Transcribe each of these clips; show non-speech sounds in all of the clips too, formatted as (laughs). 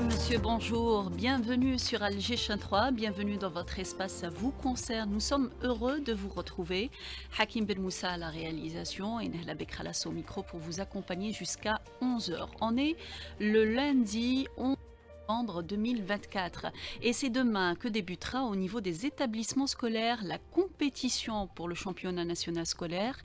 Monsieur, bonjour. Bienvenue sur Alger 3. Bienvenue dans votre espace. à vous concerne. Nous sommes heureux de vous retrouver. Hakim Ben Moussa à la réalisation et Nahla Bekralas au micro pour vous accompagner jusqu'à 11h. On est le lundi 11 2024. Et c'est demain que débutera au niveau des établissements scolaires la compétition pour le championnat national scolaire,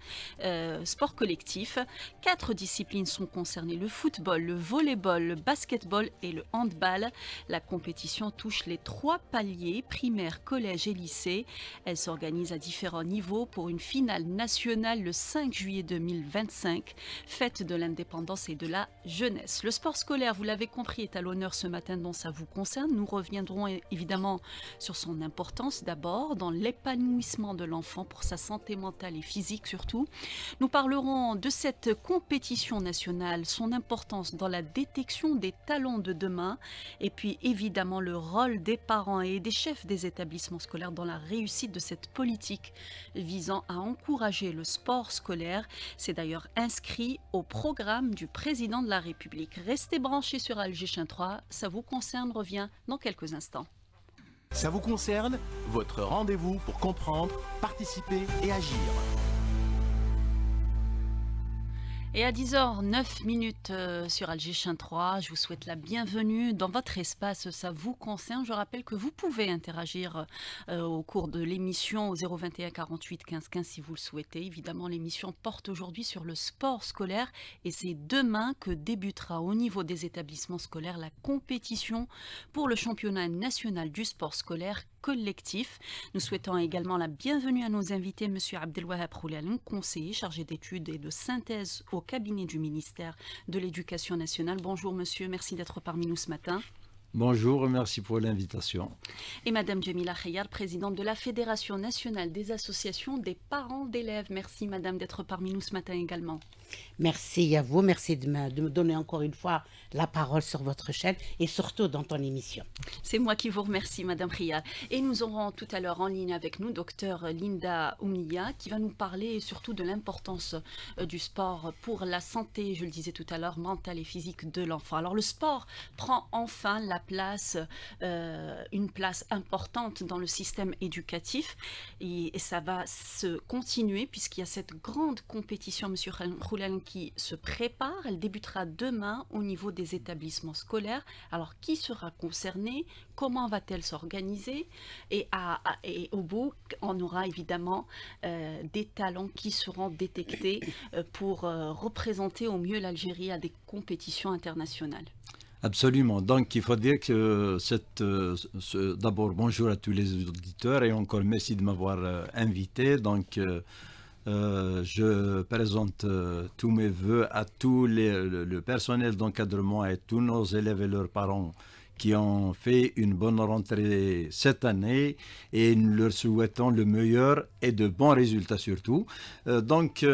euh, sport collectif. Quatre disciplines sont concernées, le football, le volleyball, le basketball et le handball. La compétition touche les trois paliers, primaire, collège et lycée. Elle s'organise à différents niveaux pour une finale nationale le 5 juillet 2025, fête de l'indépendance et de la jeunesse. Le sport scolaire, vous l'avez compris, est à l'honneur ce matin dont ça vous concerne. Nous reviendrons évidemment sur son importance d'abord dans l'épanouissement de l'enfant pour sa santé mentale et physique surtout. Nous parlerons de cette compétition nationale, son importance dans la détection des talents de demain et puis évidemment le rôle des parents et des chefs des établissements scolaires dans la réussite de cette politique visant à encourager le sport scolaire. C'est d'ailleurs inscrit au programme du président de la République. Restez branchés sur Alger 3, ça vous concerne revient dans quelques instants. Ça vous concerne Votre rendez-vous pour comprendre, participer et agir. Et à 10h09 euh, sur Alger 3, je vous souhaite la bienvenue dans votre espace. Ça vous concerne. Je rappelle que vous pouvez interagir euh, au cours de l'émission au 021 48 15 15 si vous le souhaitez. Évidemment, l'émission porte aujourd'hui sur le sport scolaire et c'est demain que débutera au niveau des établissements scolaires la compétition pour le championnat national du sport scolaire collectif. Nous souhaitons également la bienvenue à nos invités, M. Abdelwahab Roulalim, conseiller chargé d'études et de synthèse au cabinet du ministère de l'Éducation nationale. Bonjour monsieur, merci d'être parmi nous ce matin. Bonjour, merci pour l'invitation. Et Madame Jamila Khayar, présidente de la Fédération nationale des associations des parents d'élèves. Merci Madame d'être parmi nous ce matin également. Merci à vous, merci de me, de me, donner encore une fois la parole sur votre chaîne et surtout dans ton émission. C'est moi qui vous remercie, Madame Ria. Et nous aurons tout à l'heure en ligne avec nous docteur Linda Oumia qui va nous parler surtout de l'importance euh, du sport pour la santé, je le disais tout à l'heure, mentale et physique de l'enfant. Alors le sport prend enfin la place, euh, une place importante dans le système éducatif et, ça va se continuer puisqu'il y a cette grande compétition, Monsieur qui se prépare. Elle débutera demain au niveau des établissements scolaires. Alors, qui sera concerné Comment va-t-elle s'organiser et, et, au bout, on aura évidemment euh, des talents qui seront détectés (laughs) euh, pour euh, représenter au mieux l'Algérie à des compétitions internationales. Absolument. Donc, il faut dire que cette. Ce, D'abord, bonjour à tous les auditeurs et encore merci de m'avoir invité. Donc, euh, je présente euh, tous mes voeux à tout le, personnel d'encadrement et tous nos élèves et leurs parents qui ont fait une bonne rentrée cette année et nous leur souhaitons le meilleur et de bons résultats surtout. Euh, donc,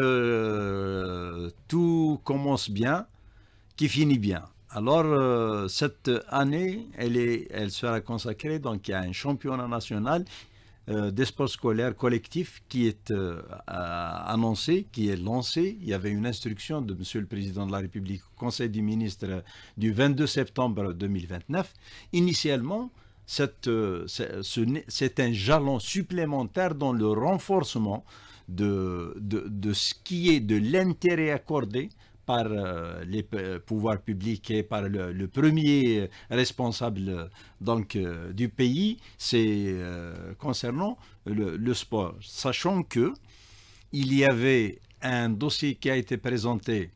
tout commence bien, qui finit bien. Alors, cette année, elle, est, elle sera consacrée donc, à un championnat national euh, des sports scolaires collectifs qui est euh, annoncé, qui est lancé. Il y avait une instruction de Monsieur le Président de la République au Conseil des ministres du 22 septembre 2029. Initialement, euh, c'est un jalon supplémentaire dans le renforcement de ce qui est de l'intérêt accordé par euh, les euh, pouvoirs publics et par le, premier responsable donc, euh, du pays, c'est concernant le, sport. Sachant que il y avait un dossier qui a été présenté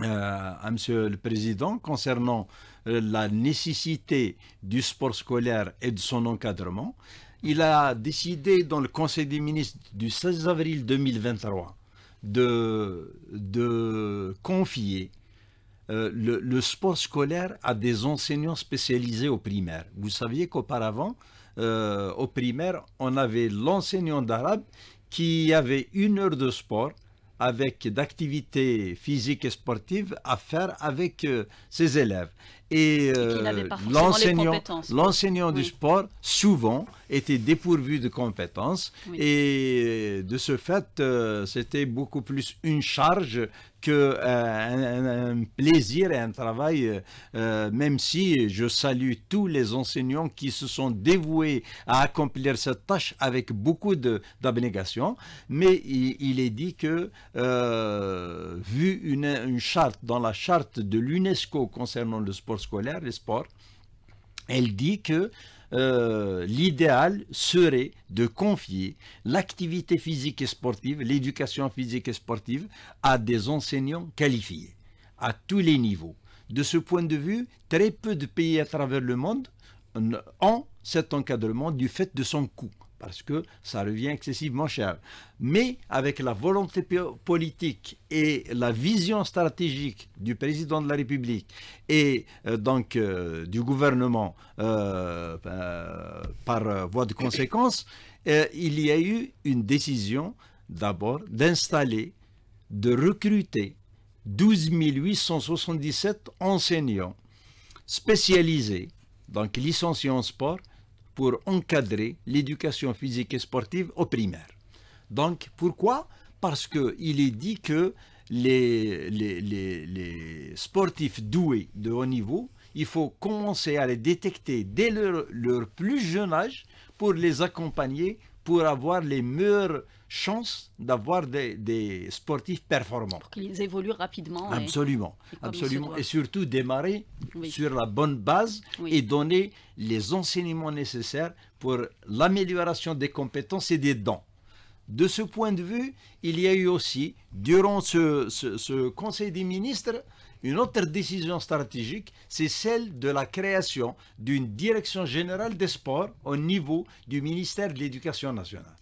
à Monsieur le Président concernant la nécessité du sport scolaire et de son encadrement. Il a décidé dans le Conseil des ministres du 16 avril 2023 de, confier euh, le, sport scolaire à des enseignants spécialisés au primaire. Vous saviez qu'auparavant, euh, au primaire, on avait l'enseignant d'arabe qui avait une heure de sport avec d'activités physiques et sportives à faire avec euh, ses élèves. Et, euh, l'enseignant, l'enseignant du sport, souvent, était dépourvu de compétences. Et euh, de ce fait, euh, c'était beaucoup plus une charge que un, plaisir et un travail, même si je salue tous les enseignants qui se sont dévoués à accomplir cette tâche avec beaucoup d'abnégation, mais il, est dit que, vu une, une, charte, dans la charte de l'UNESCO concernant le sport scolaire, les sports, elle dit que euh, l'idéal serait de confier l'activité physique et sportive, l'éducation physique et sportive, à des enseignants qualifiés, à tous les niveaux. De ce point de vue, très peu de pays à travers le monde ont cet encadrement du fait de son coût parce que ça revient excessivement cher. Mais avec la volonté politique et la vision stratégique du président de la République et euh, donc euh, du gouvernement euh, par voie de conséquence, il y a eu une décision d'abord d'installer, de recruter 12 877 enseignants spécialisés, donc licenciés en sport, pour encadrer l'éducation physique et sportive au primaire. Donc, pourquoi Parce qu'il est dit que les, sportifs doués de haut niveau, il faut commencer à les détecter dès leur, leur plus jeune âge pour les accompagner, pour avoir les meilleurs chance d'avoir des, sportifs performants. Pour qu'ils évoluent rapidement. Absolument, et, absolument. Et surtout démarrer sur la bonne base et donner les enseignements nécessaires pour l'amélioration des compétences et des dons. De ce point de vue, il y a eu aussi, durant ce Conseil des ministres, une autre décision stratégique, c'est celle de la création d'une direction générale des sports au niveau du ministère de l'Éducation nationale.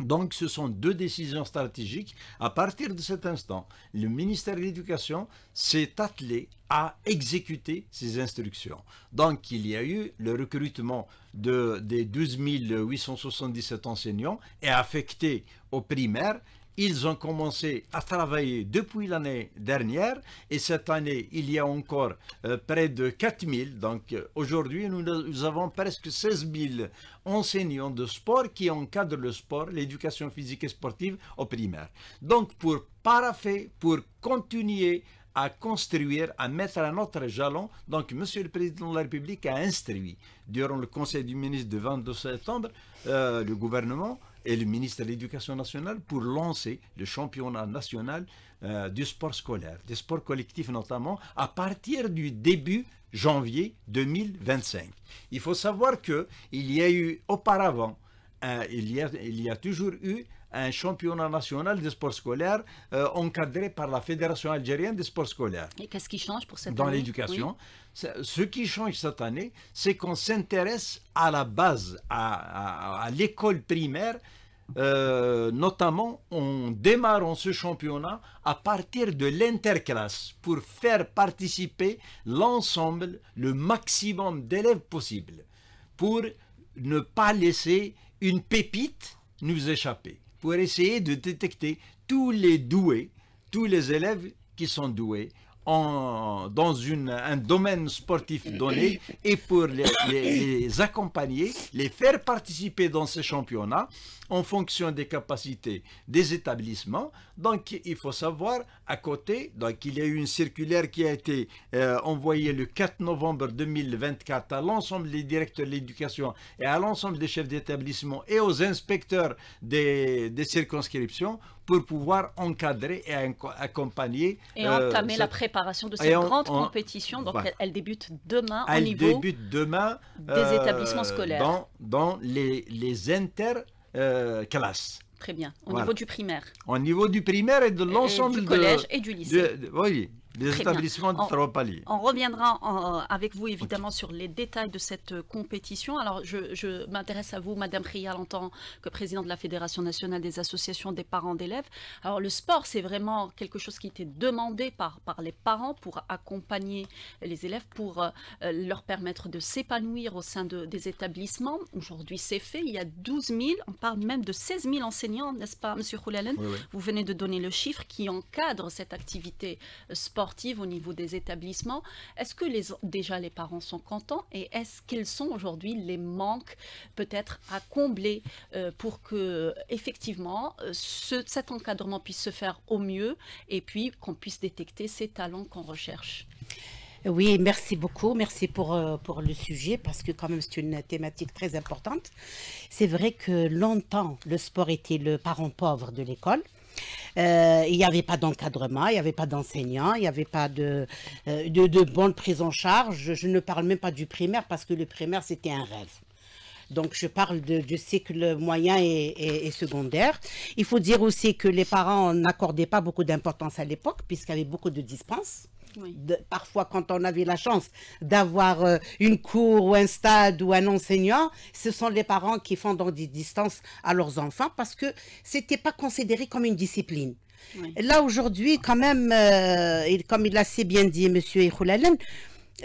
Donc ce sont deux décisions stratégiques. À partir de cet instant, le ministère de l'Éducation s'est attelé à exécuter ces instructions. Donc il y a eu le recrutement de, des 12 877 enseignants et affectés aux primaires ils ont commencé à travailler depuis l'année dernière et cette année, il y a encore euh, près de 4000. Donc euh, aujourd'hui, nous, avons presque 16 000 enseignants de sport qui encadrent le sport, l'éducation physique et sportive au primaire. Donc pour paraffer, pour continuer à construire, à mettre un autre jalon. Donc, Monsieur le Président de la République a instruit, durant le Conseil du ministre du 22 septembre, euh, le gouvernement, et le ministre de l'Éducation nationale pour lancer le championnat national euh, du sport scolaire, des sports collectifs notamment, à partir du début janvier 2025. Il faut savoir qu'il y a eu auparavant, euh, il, y a, toujours eu un championnat national des sports scolaires euh, encadré par la Fédération algérienne des sports scolaires. Et qu'est-ce qui change pour cette Dans année Dans l'éducation, ce qui change cette année, c'est qu'on s'intéresse à la base, à l'école primaire, euh, notamment, on démarre en ce championnat à partir de l'interclasse pour faire participer l'ensemble, le maximum d'élèves possible, pour ne pas laisser une pépite nous échapper, pour essayer de détecter tous les doués, tous les élèves qui sont doués en, dans une, un domaine sportif donné et pour les, les, accompagner, les faire participer dans ces championnats en fonction des capacités des établissements. Donc, il faut savoir, à côté, donc il y a eu une circulaire qui a été euh, envoyée le 4 novembre 2024 à l'ensemble des directeurs de l'éducation et à l'ensemble des chefs d'établissement et aux inspecteurs des, des circonscriptions pour pouvoir encadrer et accompagner. Et entamer euh, la préparation de cette grande compétition. Donc, elle débute demain elle au niveau débute demain, des euh, établissements scolaires. Dans, dans les, les interclasses. Euh, Très bien. Au niveau du primaire. Au niveau du primaire et de l'ensemble du collège et du lycée. oui, établissements de on, On reviendra avec vous évidemment sur les détails de cette euh, compétition. Alors je, m'intéresse à vous, Madame Prial, en tant que présidente de la Fédération nationale des associations des parents d'élèves. Alors le sport, c'est vraiment quelque chose qui était demandé par, par les parents pour accompagner les élèves, pour euh, leur permettre de s'épanouir au sein de, des établissements. Aujourd'hui, c'est fait. Il y a 12 000, on parle même de 16 000 enseignants, n'est-ce pas, Monsieur Houlalen Vous venez de donner le chiffre qui encadre cette activité euh, sport au niveau des établissements. Est-ce que déjà les parents sont contents et est-ce qu'ils sont aujourd'hui les manques peut-être à combler euh, pour que effectivement euh, cet encadrement puisse se faire au mieux et puis qu'on puisse détecter ces talents qu'on recherche oui, merci beaucoup. Merci euh, pour le sujet parce que quand même c'est une thématique très importante. C'est vrai que longtemps, le sport était le parent pauvre de l'école. Euh, il n'y avait pas d'encadrement, il n'y avait pas d'enseignants, il n'y avait pas euh, de, de, bonne prise en charge. Je, ne parle même pas du primaire parce que le primaire, c'était un rêve. Donc, je parle de, du cycle moyen et, secondaire. Il faut dire aussi que les parents n'accordaient pas beaucoup d'importance à l'époque, puisqu'il y avait beaucoup de dispenses parfois, quand on avait la chance d'avoir euh, une cour ou un stade ou un enseignant, ce sont les parents qui font donc des distances à leurs enfants parce que c'était pas considéré comme une discipline. Là, aujourd'hui, quand même, euh, comme il l'a si bien dit Monsieur Ikhoulalem,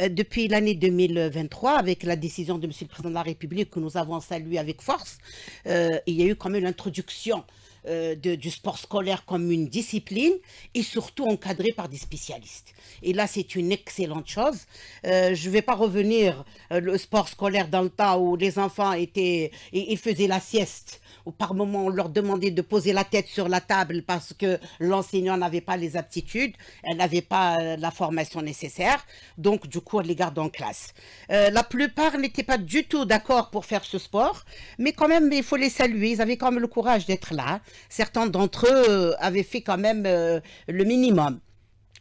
euh, depuis l'année 2023, avec la décision de M. le Président de la République que nous avons saluée avec force, il y a eu quand même l'introduction euh, du sport scolaire comme une discipline et surtout encadré par des spécialistes. Et là, c'est une excellente chose. Euh, je ne vais pas revenir euh, le sport scolaire dans le temps où les enfants étaient, et, faisaient la sieste ou par moment on leur demandait de poser la tête sur la table parce que l'enseignant n'avait pas les aptitudes, elle n'avait pas la formation nécessaire, donc du coup on les garde en classe. la plupart n'étaient pas du tout d'accord pour faire ce sport, mais quand même il faut les saluer, ils avaient quand même le courage d'être là, certains d'entre eux euh, avaient fait quand même euh, le minimum.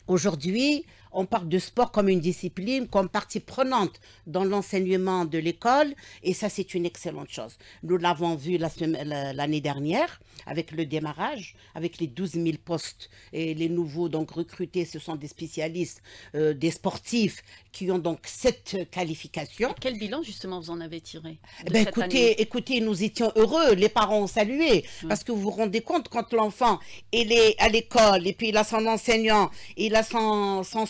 Aujourd'hui, on parle de sport comme une discipline, comme partie prenante dans l'enseignement de l'école. Et ça, c'est une excellente chose. Nous l'avons vu l'année dernière avec le démarrage, avec les 12 000 postes et les nouveaux donc recrutés. Ce sont des spécialistes, euh, des sportifs qui ont donc cette qualification. Quel bilan justement vous en avez tiré eh ben, écoutez, écoutez, nous étions heureux, les parents ont salué, parce que vous vous rendez compte quand l'enfant est à l'école et puis il a son enseignant, il a son, son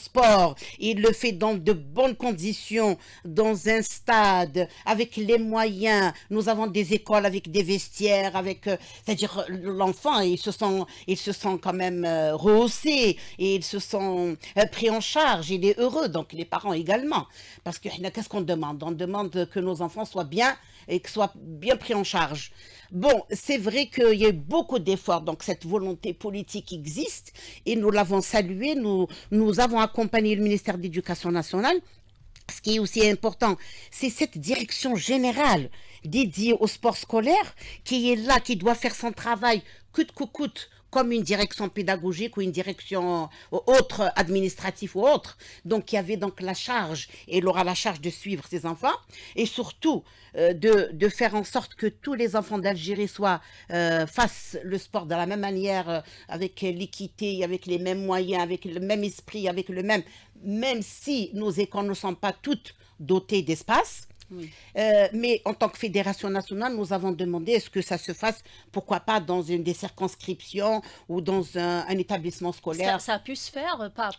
il le fait dans de bonnes conditions, dans un stade, avec les moyens. Nous avons des écoles avec des vestiaires, avec, euh, c'est-à-dire euh, l'enfant, il se sent, il se sent quand même rehaussés rehaussé et il se sent euh, pris en charge. Il est heureux, donc les parents également. Parce que qu'est-ce qu'on demande On demande que nos enfants soient bien et que soit bien pris en charge. Bon, c'est vrai qu'il y a eu beaucoup d'efforts, donc cette volonté politique existe et nous l'avons saluée. Nous, nous avons accompagné le ministère d'éducation nationale ce qui est aussi important, c'est cette direction générale dédiée au sport scolaire qui est là, qui doit faire son travail coûte que coûte comme une direction pédagogique ou une direction euh, autre administrative ou autre. Donc il y avait donc la charge et il aura la charge de suivre ses enfants et surtout euh, de, faire en sorte que tous les enfants d'Algérie soient euh, fassent le sport de la même manière, avec l'équité, avec les mêmes moyens, avec le même esprit, avec le même, même si nos écoles ne sont pas toutes dotées d'espace. Euh, mais en tant que fédération nationale, nous avons demandé est-ce que ça se fasse, pourquoi pas dans une des circonscriptions ou dans un, établissement scolaire. Ça, a pu se faire euh, pas,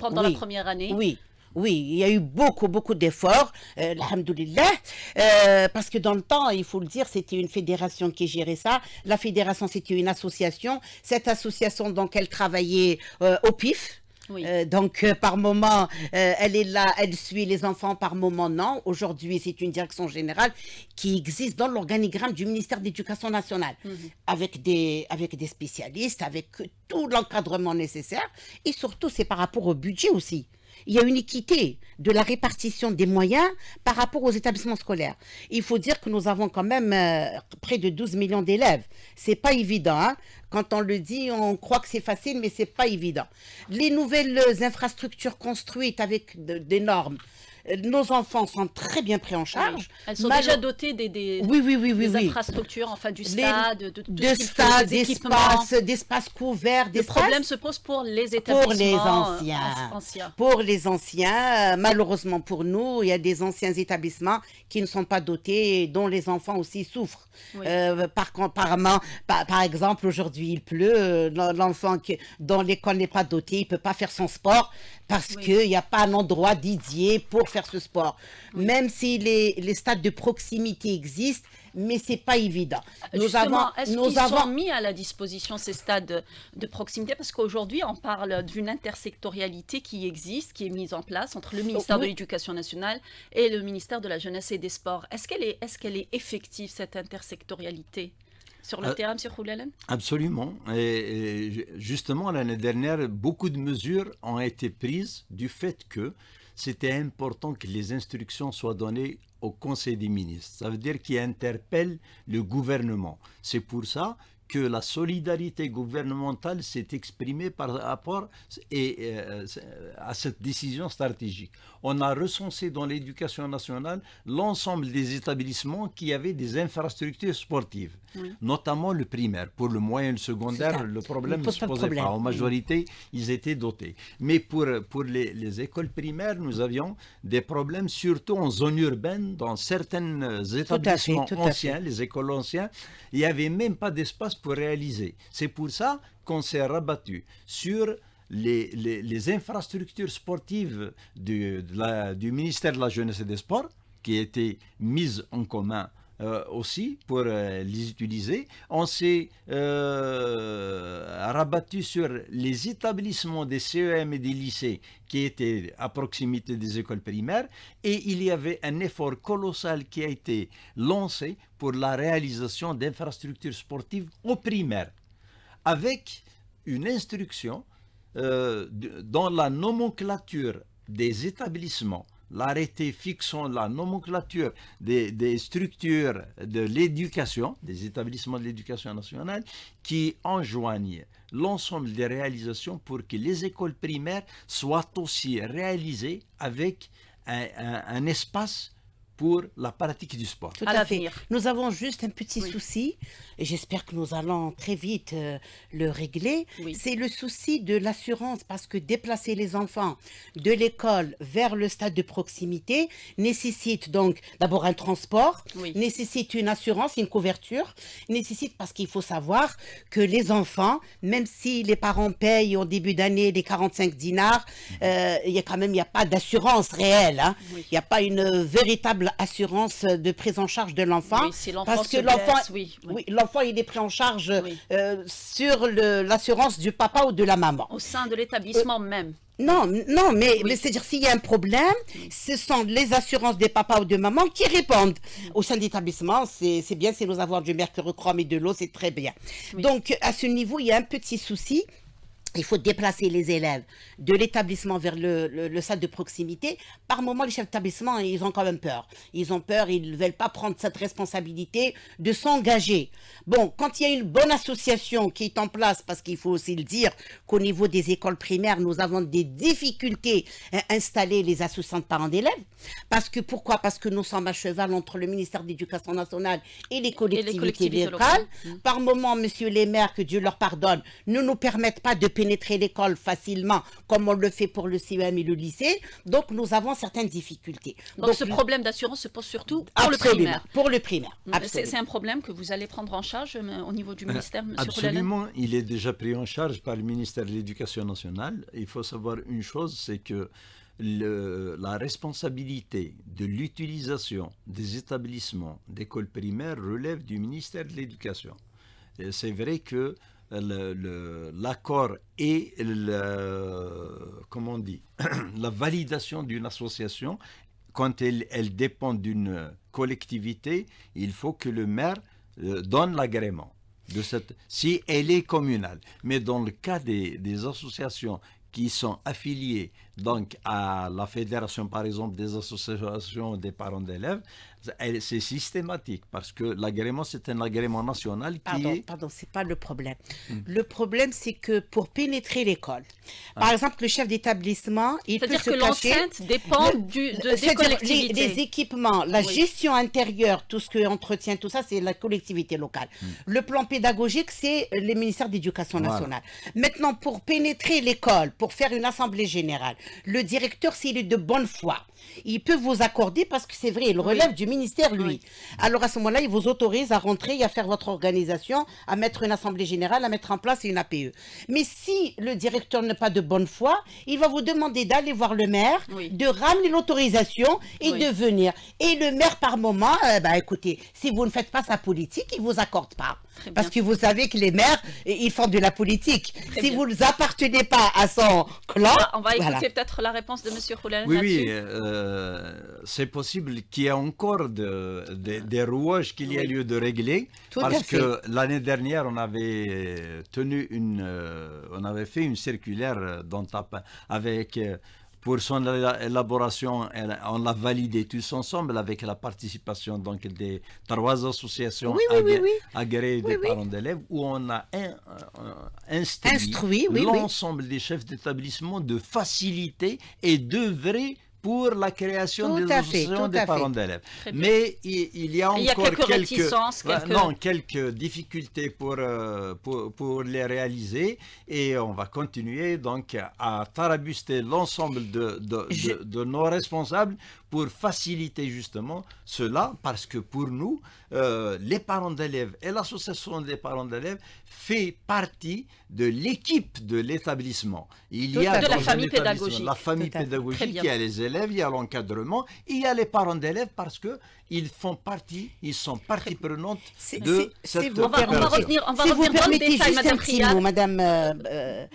pendant la première année Oui. Oui, il y a eu beaucoup, beaucoup d'efforts, euh, euh, parce que dans le temps, il faut le dire, c'était une fédération qui gérait ça. La fédération, c'était une association. Cette association, donc, elle travaillait au PIF, euh, donc, euh, par moment, euh, elle est là, elle suit les enfants, par moment, non. Aujourd'hui, c'est une direction générale qui existe dans l'organigramme du ministère d'éducation nationale, mhm. avec, des, avec des spécialistes, avec tout l'encadrement nécessaire. Et surtout, c'est par rapport au budget aussi il y a une équité de la répartition des moyens par rapport aux établissements scolaires. Il faut dire que nous avons quand même euh, près de 12 millions d'élèves. C'est pas évident. Hein. Quand on le dit, on croit que c'est facile, mais ce n'est pas évident. Les nouvelles infrastructures construites avec des normes, nos enfants sont très bien pris en ah charge. Oui. Elles sont déjà dotées des, infrastructures, enfin du stade, les... de, de, de stade, d'espace, d'espace Le problème se posent pour les établissements euh, pour les anciens. Pour les anciens, malheureusement pour nous, il y a des anciens établissements qui ne sont pas dotés et dont les enfants aussi souffrent. Euh, par, par, exemple, aujourd'hui il pleut, euh, l'enfant dont l'école n'est pas dotée, il ne peut pas faire son sport parce qu'il n'y a pas un endroit dédié pour faire ce sport. Même si les, stades de proximité existent, mais ce n'est pas évident. Nous Justement, est-ce qu'ils avons... mis à la disposition ces stades de proximité Parce qu'aujourd'hui, on parle d'une intersectorialité qui existe, qui est mise en place entre le ministère oh, de l'Éducation nationale et le ministère de la Jeunesse et des Sports. Est-ce qu'elle est effective, cette intersectorialité sur le euh, terrain, sur Houlalen Absolument. justement, l'année dernière, beaucoup de mesures ont été prises du fait que c'était important que les instructions soient données au Conseil des ministres. Ça veut dire qu'il interpelle le gouvernement. C'est pour ça que la solidarité gouvernementale s'est exprimée par rapport et, euh, euh, à cette décision stratégique. On a recensé dans l'éducation nationale l'ensemble des établissements qui avaient des infrastructures sportives, notamment le primaire. Pour le moyen secondaire, le problème ne se posait pas, En majorité, ils étaient dotés. Mais pour, pour les, écoles primaires, nous avions des problèmes, surtout en zone urbaine, dans certains établissements anciens, les écoles anciennes. Il n'y avait même pas d'espace pour réaliser. C'est pour ça qu'on s'est rabattu sur les, infrastructures sportives du, du ministère de la Jeunesse et des Sports qui étaient mises en commun euh, aussi pour euh, les utiliser. On s'est euh, rabattu sur les établissements des CEM et des lycées qui étaient à proximité des écoles primaires et il y avait un effort colossal qui a été lancé pour la réalisation d'infrastructures sportives aux primaires avec une instruction dans la nomenclature des établissements l'arrêté fixant la nomenclature des, structures de l'éducation, des établissements de l'éducation nationale, qui enjoignent l'ensemble des réalisations pour que les écoles primaires soient aussi réalisées avec un espace pour la pratique du sport. Tout à, fait. Nous avons juste un petit souci, et j'espère que nous allons très vite euh, le régler. C'est le souci de l'assurance, parce que déplacer les enfants de l'école vers le stade de proximité nécessite donc d'abord un transport, nécessite une assurance, une couverture, nécessite parce qu'il faut savoir que les enfants, même si les parents payent au début d'année les 45 dinars, mhm. euh, il a quand même il n'y a pas d'assurance réelle, hein. il n'y a pas une euh, véritable assurance de prise en charge de l'enfant. parce que l'enfant, oui, l'enfant, il est pris en charge euh, sur l'assurance du papa ou de la maman. Au sein de l'établissement euh, même. Non, non, mais, c'est-à-dire s'il y a un problème, ce sont les assurances des papas ou de mamans qui répondent. Au sein de l'établissement, c'est bien si nous avons du mercure chrome et de l'eau, c'est très bien. Donc, à ce niveau, il y a un petit souci, il faut déplacer les élèves de l'établissement vers le, le, salle de proximité. Par moment, les chefs d'établissement, hein, ils ont quand même peur. Ils ont peur, ils ne veulent pas prendre cette responsabilité de s'engager. Bon, quand il y a une bonne association qui est en place, parce qu'il faut aussi le dire qu'au niveau des écoles primaires, nous avons des difficultés à hein, installer les associations de parents d'élèves. Parce que pourquoi Parce que nous sommes à cheval entre le ministère de l'Éducation nationale et les collectivités, locales. Par moment, monsieur les maires, que Dieu leur pardonne, ne nous permettent pas de pénétrer l'école facilement, comme on le fait pour le CEM et le lycée. Donc, nous avons certaines difficultés. Donc, ce problème d'assurance se pose surtout pour le primaire. Pour le primaire, mm, C'est un problème que vous allez prendre en charge euh, au niveau du euh, ministère, Absolument, il est déjà pris en charge par le ministère de l'Éducation nationale. Il faut savoir une chose, c'est que le, la responsabilité de l'utilisation des établissements d'écoles primaires relève du ministère de l'Éducation. C'est vrai que l'accord et (clears throat) la validation d'une association, quand elle, dépend d'une collectivité, il faut que le maire euh, donne l'agrément. De cette, si elle est communale. Mais dans le cas des, associations qui sont affiliées donc à la fédération, par exemple, des associations des parents d'élèves, c'est systématique parce que l'agrément, c'est un agrément national qui pardon, est... Pardon, c'est pas le problème. Hmm. Le problème, c'est que pour pénétrer l'école, ah. par exemple, le chef d'établissement, il peut se cacher... C'est-à-dire que l'enceinte dépend du, de, des Les, équipements, la gestion intérieure, tout ce que entretient, tout ça, c'est la collectivité locale. Hmm. Le plan pédagogique, c'est les ministères d'éducation nationale. Maintenant, pour pénétrer l'école, pour faire une assemblée générale, le directeur, s'il est de bonne foi, il peut vous accorder, parce que c'est vrai, il relève du ministère, lui. Alors à ce moment-là, il vous autorise à rentrer et à faire votre organisation, à mettre une assemblée générale, à mettre en place une APE. Mais si le directeur n'est pas de bonne foi, il va vous demander d'aller voir le maire, de ramener l'autorisation et de venir. Et le maire, par moment, euh, bah, écoutez, si vous ne faites pas sa politique, il ne vous accorde pas. Parce que vous savez que les maires, eh, ils font de la politique. si vous appartenez pas à son clan... Ah, on va, écouter peut-être la réponse de M. Houlal. Oui, oui, euh, c'est possible qu'il y ait encore de, des rouages qu'il y ait lieu de régler. parce que l'année dernière, on avait tenu une... Euh, on avait fait une circulaire euh, avec pour son élaboration, on l'a validé tous ensemble avec la participation donc des trois associations agréées des parents d'élèves où on a euh, instruit, l'ensemble des chefs d'établissement de faciliter et d'œuvrer pour la création de des des parents d'élèves. Mais il, y a encore quelques, Non, quelques difficultés euh, pour, pour, les réaliser et on va continuer donc à tarabuster l'ensemble de, de, de, nos responsables pour faciliter justement cela, parce que pour nous, euh, les parents d'élèves et l'association des parents d'élèves fait partie de l'équipe de l'établissement. Il y a la famille pédagogique, la famille il y a les élèves, il y a l'encadrement, il y a les parents d'élèves parce que ils font partie, ils sont partie prenante de cette on va, on va revenir, on va si vous permettez juste un petit mot, Madame. Euh, euh,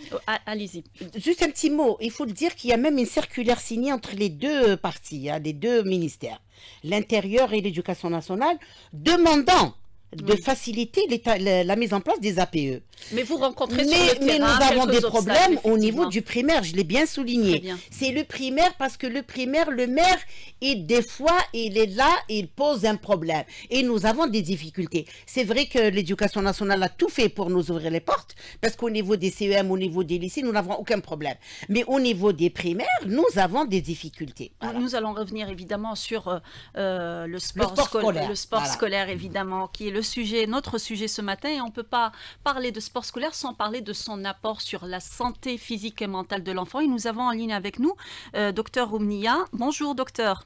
allez-y. Juste un petit mot. Il faut dire qu'il y a même une circulaire signée entre les deux parties. Hein, des deux ministères, l'Intérieur et l'Éducation nationale, demandant de faciliter la, la, mise en place des APE. Mais vous rencontrez mais, sur mais nous avons des problèmes au niveau du primaire, je l'ai bien souligné. C'est le primaire parce que le primaire, le maire, et des fois, il est là il pose un problème. Et nous avons des difficultés. C'est vrai que l'éducation nationale a tout fait pour nous ouvrir les portes, parce qu'au niveau des CEM, au niveau des lycées, nous n'avons aucun problème. Mais au niveau des primaires, nous avons des difficultés. Nous allons revenir évidemment sur euh, euh, le, sport scolaire, le sport scolaire, évidemment, qui est le sujet, notre sujet ce matin et on ne peut pas parler de sport scolaire sans parler de son apport sur la santé physique et mentale de l'enfant. Et nous avons en ligne avec nous euh, docteur Roumnia. Bonjour docteur.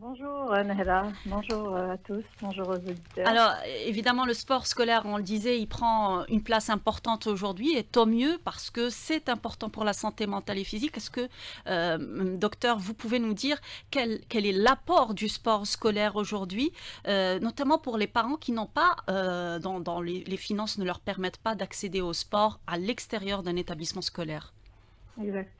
Bonjour euh, Nella, bonjour euh, à tous, bonjour aux auditeurs. Alors évidemment le sport scolaire, on le disait, il prend une place importante aujourd'hui et tant mieux parce que c'est important pour la santé mentale et physique. Est-ce que, euh, docteur, vous pouvez nous dire quel, quel est l'apport du sport scolaire aujourd'hui, notamment pour les parents qui n'ont pas, dans, dans les, les finances ne leur permettent pas d'accéder au sport à l'extérieur d'un établissement scolaire Exact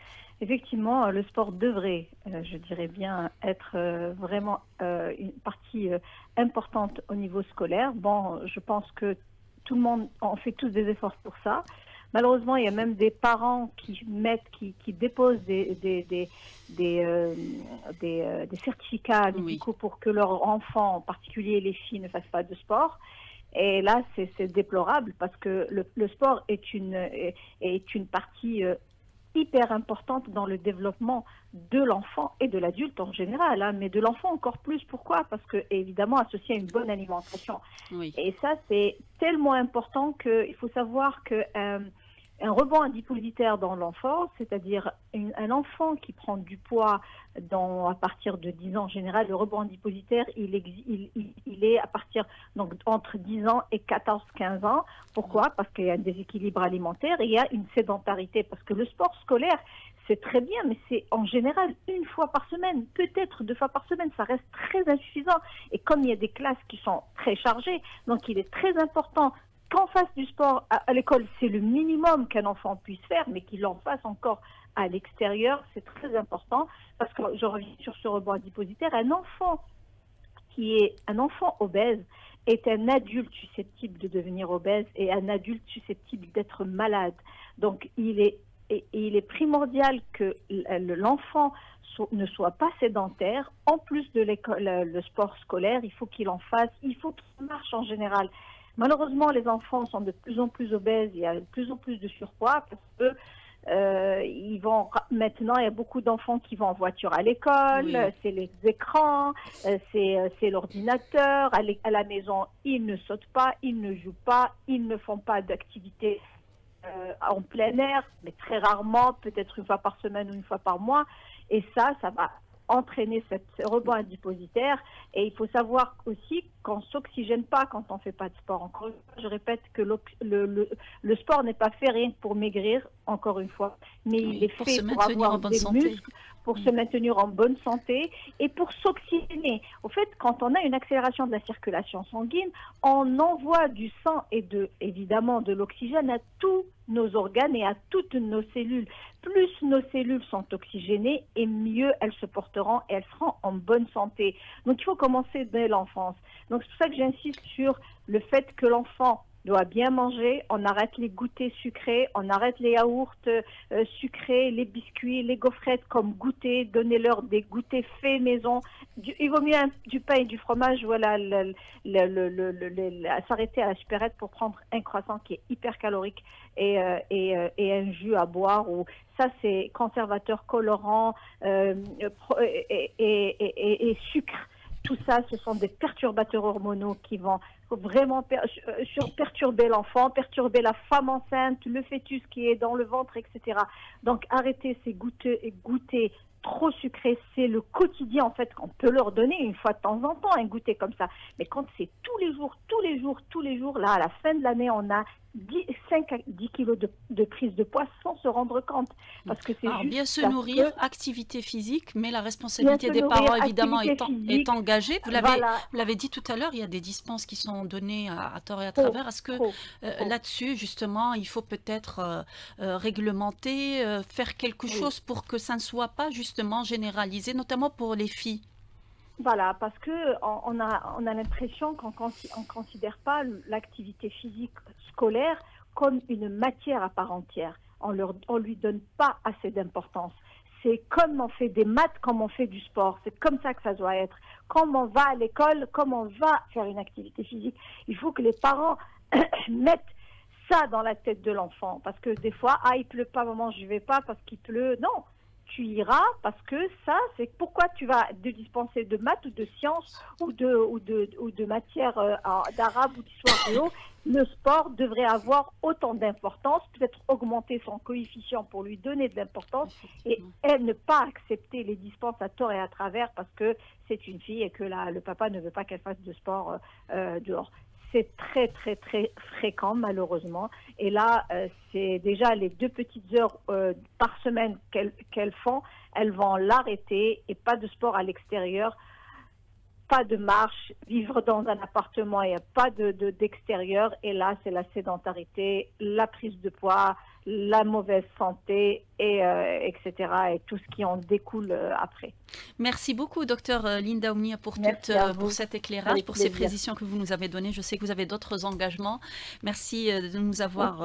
effectivement, euh, le sport devrait, euh, je dirais bien, être euh, vraiment une partie importante au niveau scolaire. Bon, je pense que tout le monde, on fait tous des efforts pour ça. Malheureusement, il y a même des parents qui mettent, qui, déposent des, des, des, des, certificats médicaux pour que leurs enfants, en particulier les filles, ne fassent pas de sport. Et là, c'est déplorable parce que le, sport est une, est une partie hyper importante dans le développement de l'enfant et de l'adulte en général, hein, mais de l'enfant encore plus. Pourquoi Parce que évidemment associé à une bonne alimentation. Oui. Et ça c'est tellement important qu'il faut savoir que euh, un rebond adipositaire dans l'enfant, c'est-à-dire un enfant qui prend du poids dans, à partir de 10 ans en général, le rebond adipositaire, il, est à partir donc entre 10 ans et 14-15 ans. Pourquoi mm. Parce qu'il y a un déséquilibre alimentaire, et il y a une sédentarité, parce que le sport scolaire, c'est très bien, mais c'est en général une fois par semaine, peut-être deux fois par semaine, ça reste très insuffisant. Et comme il y a des classes qui sont très chargées, donc il est très important qu'en fasse du sport à, l'école, c'est le minimum qu'un enfant puisse faire, mais qu'il en fasse encore à l'extérieur, c'est très important, parce que je reviens sur ce rebord adipositaire, un enfant qui est un enfant obèse est un adulte susceptible de devenir obèse et un adulte susceptible d'être malade. Donc il est, et, il est primordial que l'enfant ne soit pas sédentaire. En plus de l'école, le sport scolaire, il faut qu'il en fasse, il faut qu'il marche en général. Malheureusement, les enfants sont de plus en plus obèses, il y a de plus en plus de surpoids parce que euh, ils vont maintenant il y a beaucoup d'enfants qui vont en voiture à l'école, c'est les écrans, euh, euh, c'est l'ordinateur, à, la maison ils ne sautent pas, ils ne jouent pas, ils ne font pas d'activités en plein air, mais très rarement, peut-être une fois par semaine ou une fois par mois, et ça, ça va entraîner cette, ce rebond adipositaire. Et il faut savoir aussi qu'on s'oxygène pas quand on fait pas de sport. Encore je répète que le, le, le, sport n'est pas fait rien pour maigrir, encore une fois, mais il est fait pour avoir des muscles, pour se maintenir en bonne santé et pour s'oxygéner. Au fait, quand on a une accélération de la circulation sanguine, on envoie du sang et de, évidemment de l'oxygène à tout nos organes et à toutes nos cellules. Plus nos cellules sont oxygénées et mieux elles se porteront et elles seront en bonne santé. Donc il faut commencer dès l'enfance. Donc c'est pour ça que j'insiste sur le fait que l'enfant doit bien manger, on arrête les goûters sucrés, on arrête les yaourts euh, sucrés, les biscuits, les gaufrettes comme goûter, donnez-leur des goûters faits maison. il vaut mieux du pain et du fromage, voilà, s'arrêter à la supérette pour prendre un croissant qui est hyper calorique euh, euh, et, un jus à boire ou ça c'est conservateur, colorant et sucre. Tout ça, ce sont des perturbateurs hormonaux qui vont vraiment euh, perturber l'enfant, perturber la femme enceinte, le fœtus qui est dans le ventre, etc. Donc arrêtez ces goûteux et goûter trop sucré, c'est le quotidien en fait qu'on peut leur donner une fois de temps en temps un goûter comme ça. Mais quand c'est tous les jours, tous les jours, tous les jours, là à la fin de l'année on a 10, 5 à 10 kilos de, prise de poids sans se rendre compte. Parce que c'est ah, bien se nourrir, activité physique, mais la responsabilité des parents, évidemment, est, engagée. Vous l'avez, dit tout à l'heure, il y a des dispenses qui sont données à, tort et à travers. Est-ce que euh, là-dessus, justement, il faut peut-être euh, euh, réglementer, faire quelque chose pour que ça ne soit pas, justement, généralisé, notamment pour les filles voilà, parce que on a, l'impression qu'on ne considère pas l'activité physique scolaire comme une matière à part entière. On ne on lui donne pas assez d'importance. C'est comme on fait des maths, comme on fait du sport. C'est comme ça que ça doit être. Comme on va à l'école, comme on va faire une activité physique. Il faut que les parents (coughs) mettent ça dans la tête de l'enfant. Parce que des fois, ah, il pleut pas, maman, je vais pas parce qu'il pleut. Non, tu iras parce que ça, c'est pourquoi tu vas te dispenser de maths ou de sciences ou de, ou de, ou de matières euh, d'arabe ou d'histoire géo. Le sport devrait avoir autant d'importance, peut-être augmenter son coefficient pour lui donner de l'importance et, elle ne pas accepter les dispenses à tort et à travers parce que c'est une fille et que la, le papa ne veut pas qu'elle fasse de sport euh, euh, dehors c'est très, très, très fréquent, malheureusement. Et là, euh, c'est déjà les deux petites heures euh, par semaine qu'elles font, elles vont l'arrêter et pas de sport à l'extérieur, pas de marche, vivre dans un appartement, il n'y a pas d'extérieur. De, d'extérieur et là, c'est la sédentarité, la prise de poids, la mauvaise santé et euh, et tout ce qui en découle euh, après. Merci beaucoup, docteur euh, Linda Omnia, pour, toute, pour cet éclairage, pour ces précisions que vous nous avez données. Je sais que vous avez d'autres engagements. Merci de nous avoir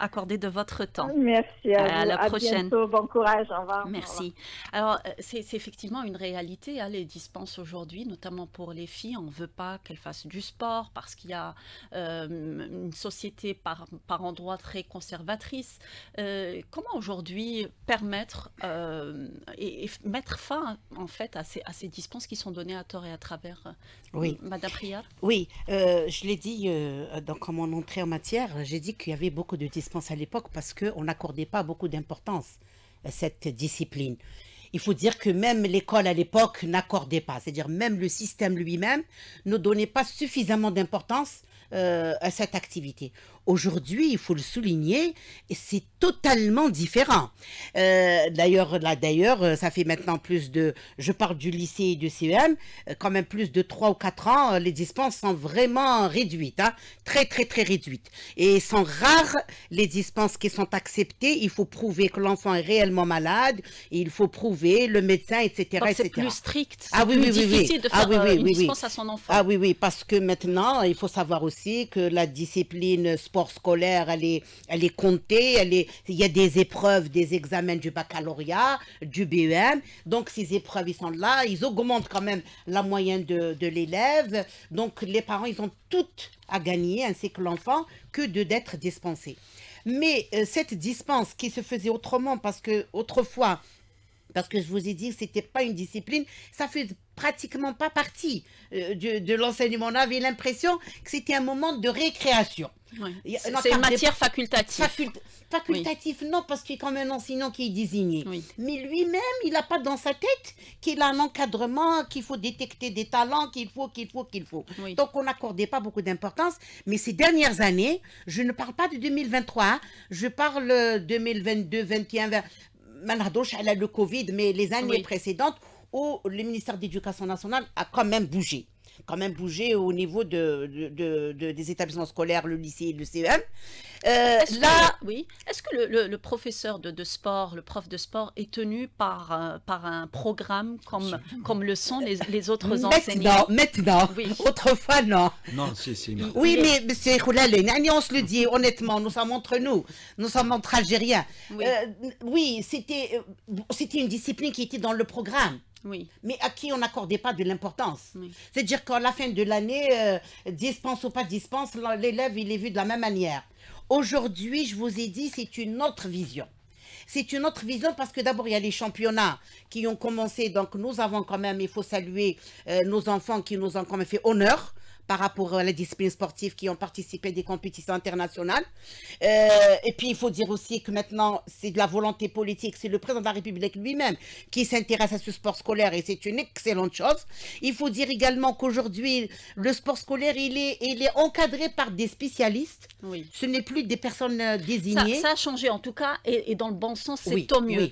accordé de votre temps. Merci à, vous. à la prochaine. Bientôt. Bon courage. Au revoir. Merci. Alors, c'est effectivement une réalité, hein, les dispenses aujourd'hui, notamment pour les filles. On ne veut pas qu'elles fassent du sport parce qu'il y a une société par, par endroits très conservatrice. comment aujourd'hui permettre euh, et, mettre fin en fait à ces, dispenses qui sont données à tort et à travers. Euh, oui. Madame Priard Oui, euh, je l'ai dit euh, donc mon entrée en matière, j'ai dit qu'il y avait beaucoup de dispenses à l'époque parce qu'on n'accordait pas beaucoup d'importance à cette discipline. Il faut dire que même l'école à l'époque n'accordait pas, c'est-à-dire même le système lui-même ne donnait pas suffisamment d'importance à cette activité. Aujourd'hui, il faut le souligner, c'est totalement différent. Euh, d'ailleurs, là, d'ailleurs, euh, ça fait maintenant plus de, je parle du lycée et du CEM, euh, quand même plus de 3 ou 4 ans, les dispenses sont vraiment réduites, hein. très, très, très réduites. Et sont rares les dispenses qui sont acceptées. Il faut prouver que l'enfant est réellement malade, il faut prouver le médecin, etc. C'est plus strict. Ah oui, plus oui, difficile de ah faire oui, une dispense à son enfant. Ah oui, oui, parce que maintenant, il faut savoir aussi que la discipline sportive scolaire, elle est, elle est comptée, elle il y a des épreuves, des examens du baccalauréat, du BEM. Donc, ces épreuves, ils sont là, ils augmentent quand même la moyenne de, l'élève. Donc, les parents, ils ont tout à gagner, ainsi que l'enfant, que de d'être dispensé. Mais euh, cette dispense qui se faisait autrement, parce que autrefois, parce que je vous ai dit que n'était pas une discipline, ça fait pratiquement pas partie euh, de, l'enseignement. On avait l'impression que c'était un moment de récréation. C'est une matière facultative. Facultatif, non, parce qu'il y a quand même un enseignant qui est désigné. Mais lui-même, il n'a pas dans sa tête qu'il a un encadrement, qu'il faut détecter des talents, qu'il faut, qu'il faut, qu'il faut. Donc, on n'accordait pas beaucoup d'importance. Mais ces dernières années, je ne parle pas de 2023, hein. je parle 2022, euh, 2021, malheureusement, elle a le Covid, mais les années précédentes, où le ministère d'éducation nationale a quand même bougé quand même bougé au niveau de, des établissements scolaires, le lycée et le CEM. Euh, est là, oui. Est-ce que le, professeur de, sport, le prof de sport, est tenu par, euh, par un programme comme, comme le sont les, autres enseignants Maintenant, autrefois non. Non, c'est Oui, mais, c'est c'est on se le dit honnêtement, nous sommes entre nous, nous sommes entre Algériens. Oui, euh, oui c'était c'était une discipline qui était dans le programme mais à qui on n'accordait pas de l'importance. C'est-à-dire qu'à la fin de l'année, euh, dispense ou pas dispense, l'élève, il est vu de la même manière. Aujourd'hui, je vous ai dit, c'est une autre vision. C'est une autre vision parce que d'abord, il y a les championnats qui ont commencé. Donc, nous avons quand même, il faut saluer euh, nos enfants qui nous ont quand même fait honneur par rapport à euh, la discipline sportive qui ont participé à des compétitions internationales. Euh, et puis, il faut dire aussi que maintenant, c'est de la volonté politique. C'est le président de la République lui-même qui s'intéresse à ce sport scolaire et c'est une excellente chose. Il faut dire également qu'aujourd'hui, le sport scolaire, il est, encadré par des spécialistes. Oui. Ce n'est plus des personnes euh, désignées. Ça, a changé en tout cas et, dans le bon sens, c'est tant mieux.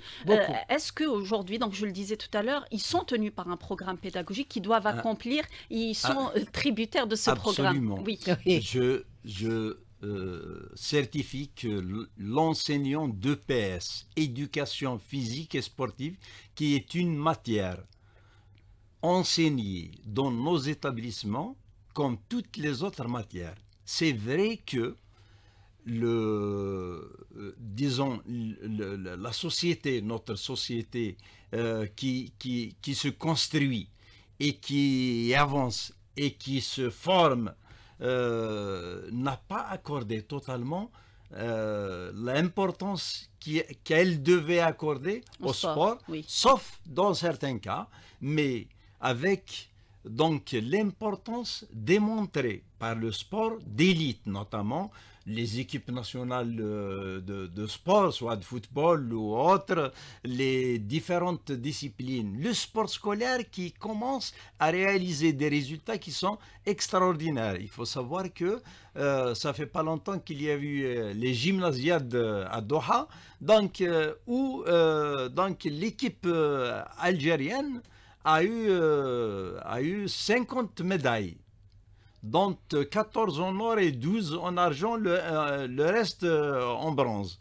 Est-ce qu'aujourd'hui, donc je le disais tout à l'heure, ils sont tenus par un programme pédagogique qu'ils doivent ah. accomplir, ils sont ah. tributaires de ce programme. Oui. Je, euh, certifie que l'enseignant d'EPS, éducation physique et sportive, qui est une matière enseignée dans nos établissements comme toutes les autres matières. C'est vrai que le, euh, disons, la société, notre société euh, qui, qui, qui, se construit et qui avance et qui se forme euh, n'a pas accordé totalement euh, l'importance qu'elle devait accorder au, sport, sauf dans certains cas, mais avec donc l'importance démontrée par le sport d'élite notamment, les équipes nationales euh, de, sport, soit de football ou autre, les différentes disciplines. Le sport scolaire qui commence à réaliser des résultats qui sont extraordinaires. Il faut savoir que ça euh, ça fait pas longtemps qu'il y a eu euh, les gymnasiades à Doha, donc, où donc l'équipe algérienne a eu, a eu 50 médailles dont 14 en or et 12 en argent, le, euh, reste euh, en bronze.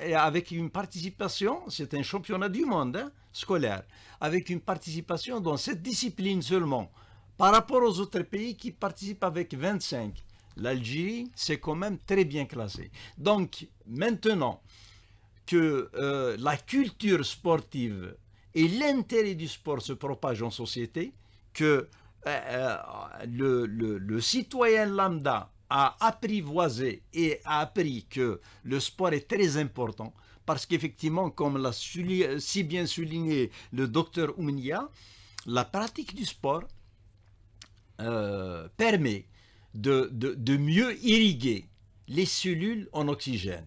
et avec une participation, c'est un championnat du monde hein, scolaire, avec une participation dans cette discipline seulement, par rapport aux autres pays qui participent avec 25. L'Algérie, c'est quand même très bien classé. Donc, maintenant que euh, la culture sportive et l'intérêt du sport se propagent en société, que euh, euh, le, citoyen lambda a apprivoisé et a appris que le sport est très important parce qu'effectivement, comme l'a si bien souligné le docteur Ounia, la pratique du sport euh, permet de, mieux irriguer les cellules en oxygène.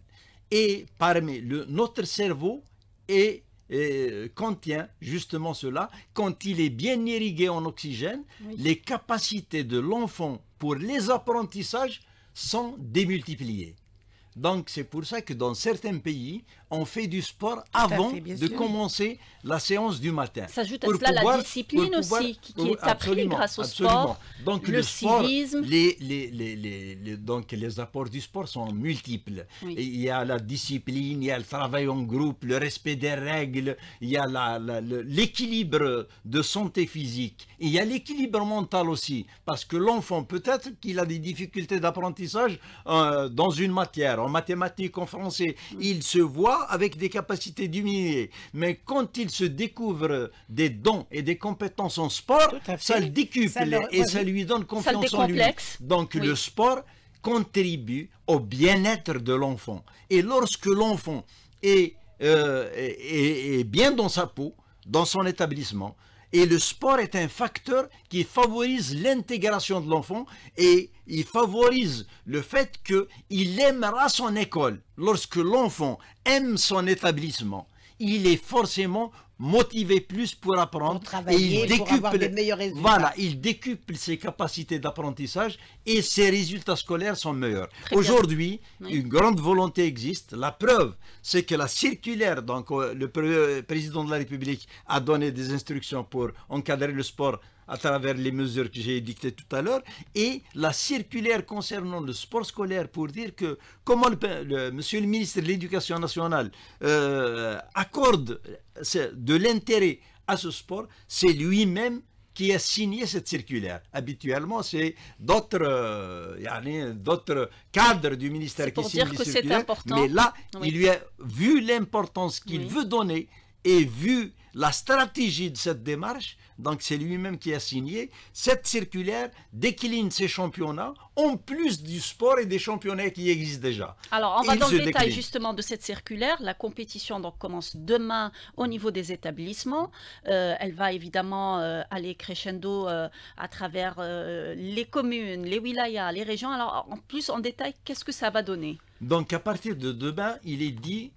Et parmi notre cerveau est et euh, contient justement cela. Quand il est bien irrigué en oxygène, les capacités de l'enfant pour les apprentissages sont démultipliées. Donc c'est pour ça que dans certains pays, on fait du sport avant de commencer la séance du matin. S'ajoute à cela la discipline aussi qui, est apprise grâce au sport. Donc le, sport, civisme. Les, les, les, donc les apports du sport sont multiples. Il y a la discipline, il y a le travail en groupe, le respect des règles, il y a l'équilibre de santé physique, il y a l'équilibre mental aussi, parce que l'enfant peut-être qu'il a des difficultés d'apprentissage euh, dans une matière en mathématiques, en français. Mm. il se voit avec des capacités diminuées. Mais quand il se découvre des dons et des compétences en sport, ça le décuple et ça lui donne confiance en lui. Donc le sport contribue au bien-être de l'enfant. Et lorsque l'enfant est, euh, bien dans sa peau, dans son établissement, et le sport est un facteur qui favorise l'intégration de l'enfant et il favorise le fait qu'il aimera son école. Lorsque l'enfant aime son établissement, il est forcément motivé plus pour apprendre. et il décuple, Voilà, il décuple ses capacités d'apprentissage et ses résultats scolaires sont meilleurs. Aujourd'hui, une grande volonté existe. La preuve, c'est que la circulaire, donc euh, le président de la République a donné des instructions pour encadrer le sport à travers les mesures que j'ai dictées tout à l'heure, et la circulaire concernant le sport scolaire pour dire que comment le, monsieur le ministre de l'Éducation nationale euh, accorde de l'intérêt à ce sport, c'est lui-même qui a signé cette circulaire. Habituellement, c'est d'autres euh, d'autres cadres du ministère qui signent cette circulaire, mais là, il lui a vu l'importance qu'il veut donner et vu la stratégie de cette démarche, donc c'est lui-même qui a signé, cette circulaire décline ces championnats en plus du sport et des championnats qui existent déjà. Alors, on va dans le détail justement de cette circulaire. La compétition donc commence demain au niveau des établissements. Euh, elle va évidemment euh, aller crescendo euh, à travers les communes, les wilayas, les régions. Alors, en plus, en détail, qu'est-ce que ça va donner Donc, à partir de demain, il est dit,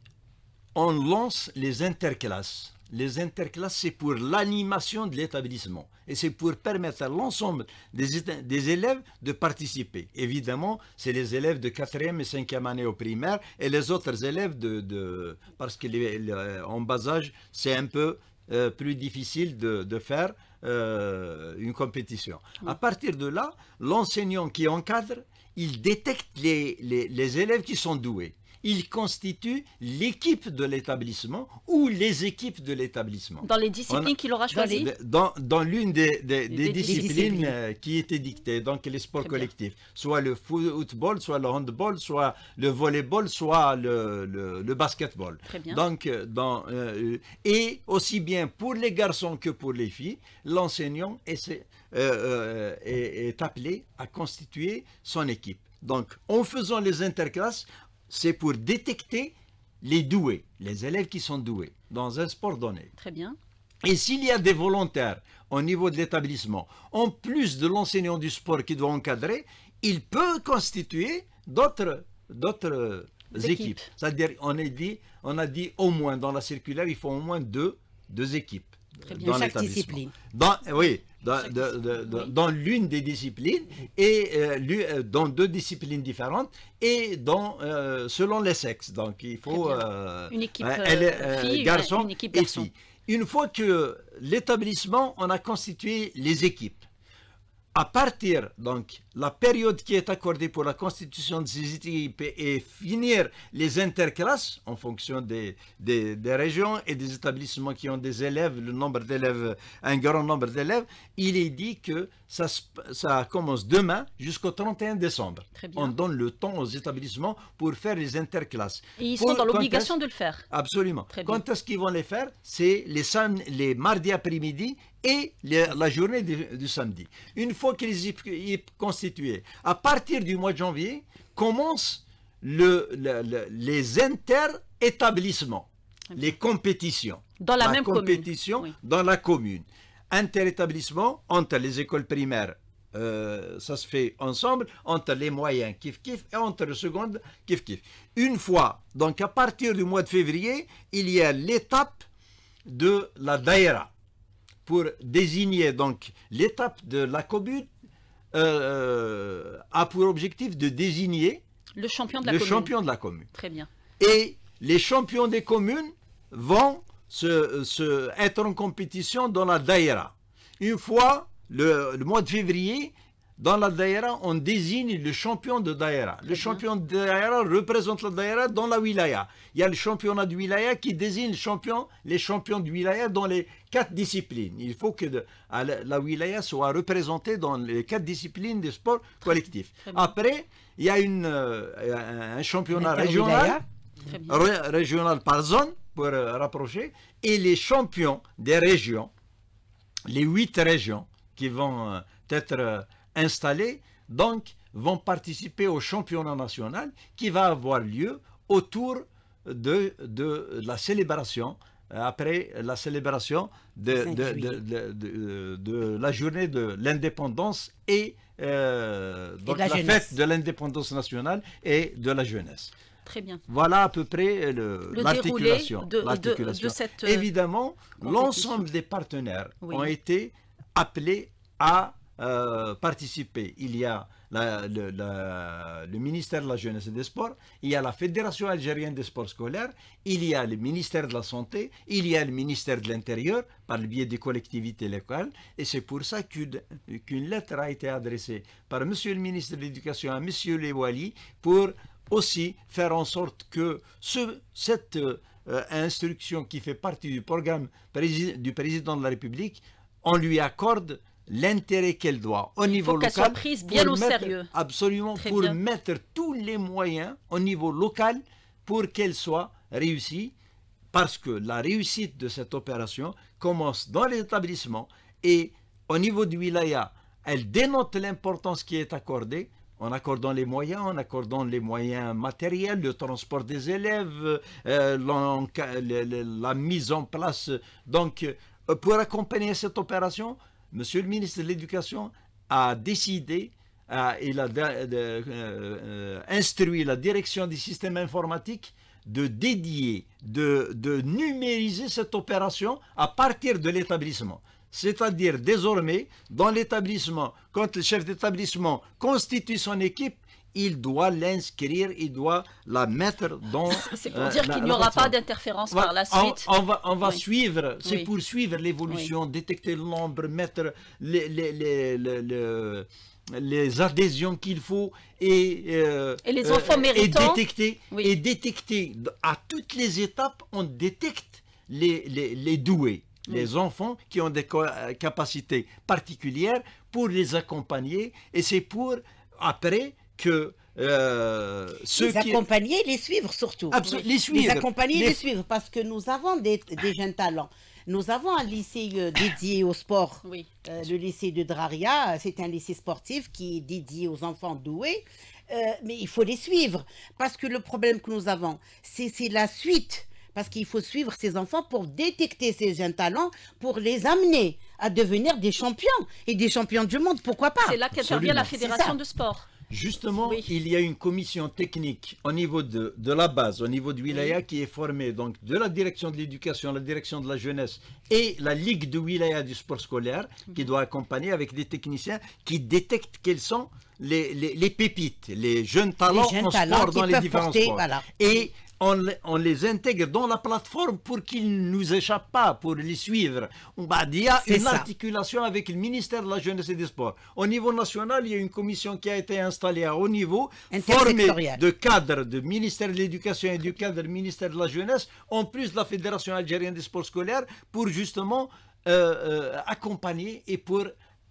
on lance les interclasses les interclasses, c'est pour l'animation de l'établissement et c'est pour permettre à l'ensemble des, élèves de participer. Évidemment, c'est les élèves de 4e et 5e année au primaire et les autres élèves de... parce qu'en euh, bas âge, c'est un peu euh, plus difficile de, faire euh, une compétition. À partir de là, l'enseignant qui encadre, il détecte les élèves qui sont doués il constitue l'équipe de l'établissement ou les équipes de l'établissement. Dans les disciplines qu'il aura choisies Dans, l'une des, disciplines, euh, qui était dictée, donc les sports collectifs, soit le football, soit le handball, soit le volleyball, soit le, basket basketball. Très bien. Donc, euh, dans, euh, et aussi bien pour les garçons que pour les filles, l'enseignant est appelé à constituer son équipe. Donc, en faisant les interclasses, c'est pour détecter les doués, les élèves qui sont doués dans un sport donné. Très bien. Et s'il y a des volontaires au niveau de l'établissement, en plus de l'enseignant du sport qui doit encadrer, il peut constituer d'autres équipes. C'est-à-dire, on, dit, on a dit au moins dans la circulaire, il faut au moins deux équipes. Très dans chaque discipline. Dans, eh oui, dans, l'une des disciplines, et euh, euh, dans deux disciplines différentes, et dans, euh, selon les sexes. Donc il faut... une équipe garçon et fille. Une fois que l'établissement, on a constitué les équipes, à partir, donc, la période qui est accordée pour la constitution de ces équipes et finir les interclasses en fonction des, des, régions et des établissements qui ont des élèves, le nombre d'élèves, un grand nombre d'élèves, il est dit que ça, ça commence demain jusqu'au 31 décembre. On donne le temps aux établissements pour faire les interclasses. ils sont dans l'obligation de le faire. Absolument. Quand est-ce qu'ils vont les faire C'est les, les mardis après-midi et la journée du, samedi. Une fois qu'ils y, est constitué, à partir du mois de janvier, commencent les inter-établissements, ah les compétitions. Dans la, même compétition dans la commune. Inter-établissement entre les écoles primaires euh, ça se fait ensemble entre les moyens kiff kiff et entre les second kiff kiff. Une fois, donc à partir du mois de février, il y a l'étape de la daïra pour désigner donc l'étape de la commune euh, euh, a pour objectif de désigner le champion de la le commune. champion de la commune. Très bien. Et les champions des communes vont se, être en compétition dans la daïra. Une fois le mois de février, dans la daïra, on désigne le champion de daïra. Le champion de daïra représente la daïra dans la wilaya. Il y a le championnat de wilaya qui désigne les champions de wilaya dans les quatre disciplines. Il faut que la wilaya soit représentée dans les quatre disciplines des sports collectifs. Après, il y a euh, un championnat régional, régional par zone, pour euh, rapprocher, et les champions des régions, les huit régions qui vont euh, être installés, donc vont participer au championnat national qui va avoir lieu autour de, de, la célébration, euh, après la célébration de, de la journée de l'indépendance et, euh, de la, fête de l'indépendance nationale et de la jeunesse. Très bien. Voilà à peu près l'articulation. De, de, cette euh, Évidemment, l'ensemble des partenaires ont été appelés à euh, participer. Il y a le, ministère de la Jeunesse et des Sports, il y a la Fédération algérienne des sports scolaires, il y a le ministère de la Santé, il y a le ministère de l'Intérieur par le biais des collectivités locales. Et c'est pour ça qu'une lettre a été adressée par M. le ministre de l'Éducation à Monsieur Lewali pour aussi faire en sorte que cette euh, instruction qui fait partie du programme du président de la République, on lui accorde l'intérêt qu'elle doit au niveau local. soit prise bien au sérieux. Absolument, pour mettre tous les moyens au niveau local pour qu'elle soit réussie, parce que la réussite de cette opération commence dans l'établissement et au niveau du wilaya, elle dénote l'importance qui est accordée en accordant les moyens, en accordant les moyens matériels, le transport des élèves, euh, la mise en place. Donc, euh, pour accompagner cette opération, Monsieur le ministre de l'Éducation a décidé, il a euh, euh, instruit la direction du système informatique de dédier, de numériser cette opération à partir de l'établissement. C'est-à-dire désormais, dans l'établissement, quand le chef d'établissement constitue son équipe, il doit l'inscrire, il doit la mettre dans... C'est pour euh, dire qu'il n'y aura pas d'interférence par la suite. On, va, on va suivre, c'est pour suivre l'évolution, détecter le nombre, mettre les, les, adhésions qu'il faut et, euh, et les euh, enfants méritants. Et détecter, et détecter, à toutes les étapes, on détecte les doués les enfants qui ont des capacités particulières pour les accompagner et c'est pour après que euh, ceux les accompagner, et les suivre surtout. les suivre. Les accompagner, les... les... suivre, parce que nous avons des, des jeunes talents. Nous avons un lycée euh, dédié au sport. Oui. Euh, le lycée de Draria, c'est un lycée sportif qui est dédié aux enfants doués. Euh, mais il faut les suivre, parce que le problème que nous avons, c'est la suite. Parce qu'il faut suivre ces enfants pour détecter ces jeunes talents, pour les amener à devenir des champions et des champions du monde, pourquoi pas C'est là qu'intervient la fédération de sport. Justement, il y a une commission technique au niveau de, la base, au niveau du Wilaya, qui est formée donc de la direction de l'éducation, la direction de la jeunesse et la ligue de Wilaya du sport scolaire, qui doit accompagner avec des techniciens qui détectent quels sont les, pépites, les jeunes talents en sport dans les différents sports on, les intègre dans la plateforme pour qu'ils ne nous échappent pas, pour les suivre. Il y a une articulation avec le ministère de la Jeunesse et des Sports. Au niveau national, il y a une commission qui a été installée à haut niveau, formée de cadres du ministère de l'Éducation et du cadre du ministère de la Jeunesse, en plus de la Fédération algérienne des sports scolaires, pour justement euh, euh, accompagner et pour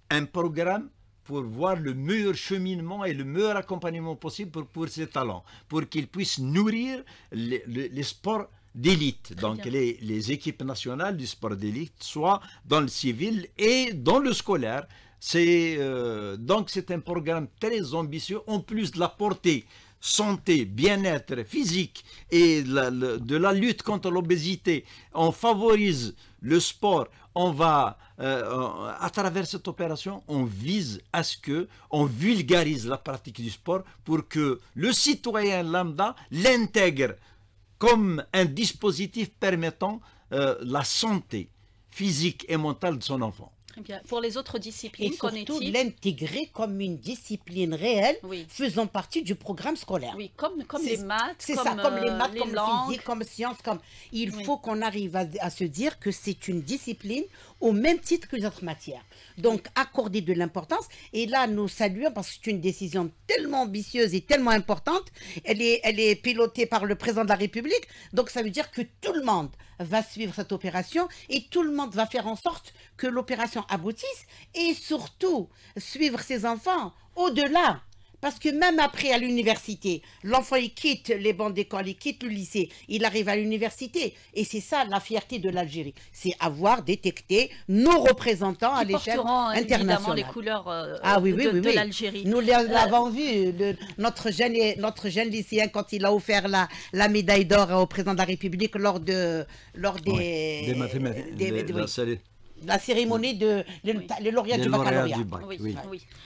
un programme pour voir le meilleur cheminement et le meilleur accompagnement possible pour, ces talents, pour qu'ils puissent nourrir les, sports d'élite. Donc les, équipes nationales du sport d'élite, soit dans le civil et dans le scolaire. C'est euh, donc c'est un programme très ambitieux en plus de la portée santé, bien-être physique et de la, de la lutte contre l'obésité. On favorise le sport, on va, euh, à travers cette opération, on vise à ce que on vulgarise la pratique du sport pour que le citoyen lambda l'intègre comme un dispositif permettant euh, la santé physique et mentale de son enfant. Eh pour les autres disciplines, et surtout l'intégrer comme une discipline réelle, faisant partie du programme scolaire. Oui, comme comme les maths. comme les euh, comme langues. comme sciences, il faut qu'on arrive à, se dire que c'est une discipline au même titre que les autres matières. Donc, accorder de l'importance. Et là, nous saluons parce que c'est une décision tellement ambitieuse et tellement importante. Elle est, elle est pilotée par le président de la République. Donc, ça veut dire que tout le monde va suivre cette opération et tout le monde va faire en sorte que l'opération aboutisse et surtout suivre ses enfants au-delà parce que même après, à l'université, l'enfant, il quitte les bancs d'école, il quitte le lycée, il arrive à l'université. Et c'est ça la fierté de l'Algérie. C'est avoir détecté nos représentants à l'échelle euh, internationale. les couleurs euh, ah, oui, oui, de, l'Algérie. Nous l'avons euh, vu, notre, jeune, notre jeune lycéen, quand il a offert la, médaille d'or au président de la République lors, de, lors des... Des Des, des, la cérémonie de, lauréats du baccalauréat.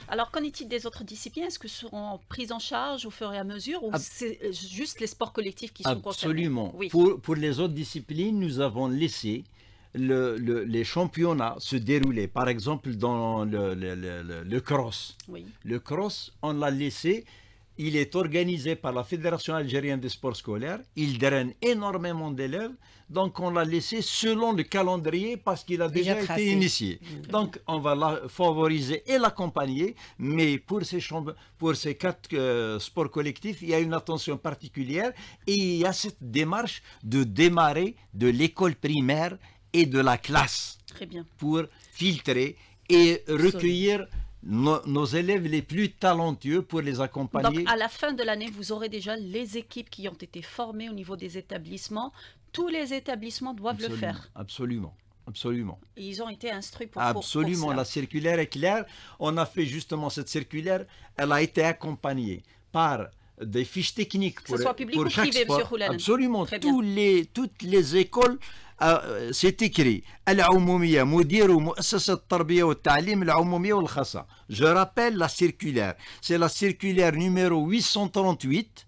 Alors, qu'en est-il des autres disciplines Est-ce que seront prises en charge au fur et à mesure ou c'est euh, juste les sports collectifs qui sont concernés Absolument. Pour, pour, les autres disciplines, nous avons laissé les championnats se dérouler. Par exemple, dans le, cross. Le cross, on l'a laissé il est organisé par la Fédération algérienne des sports scolaires. Il draine énormément d'élèves. Donc, on l'a laissé selon le calendrier parce qu'il a déjà, été initié. Mm. Donc, on va la favoriser et l'accompagner. Mais pour ces, quatre euh, sports collectifs, il y a une attention particulière et il y a cette démarche de démarrer de l'école primaire et de la classe. Pour filtrer et recueillir nos, élèves les plus talentueux pour les accompagner. Donc à la fin de l'année, vous aurez déjà les équipes qui ont été formées au niveau des établissements. Tous les établissements doivent le faire. Absolument. Absolument. Et ils ont été instruits pour Absolument, pour, Absolument. la circulaire est claire. On a fait justement cette circulaire, elle a été accompagnée par des fiches techniques pour, que ce soit public ou privé, sport. Absolument, Tous les, toutes les écoles euh, c'est écrit, je rappelle la circulaire. C'est la circulaire numéro 838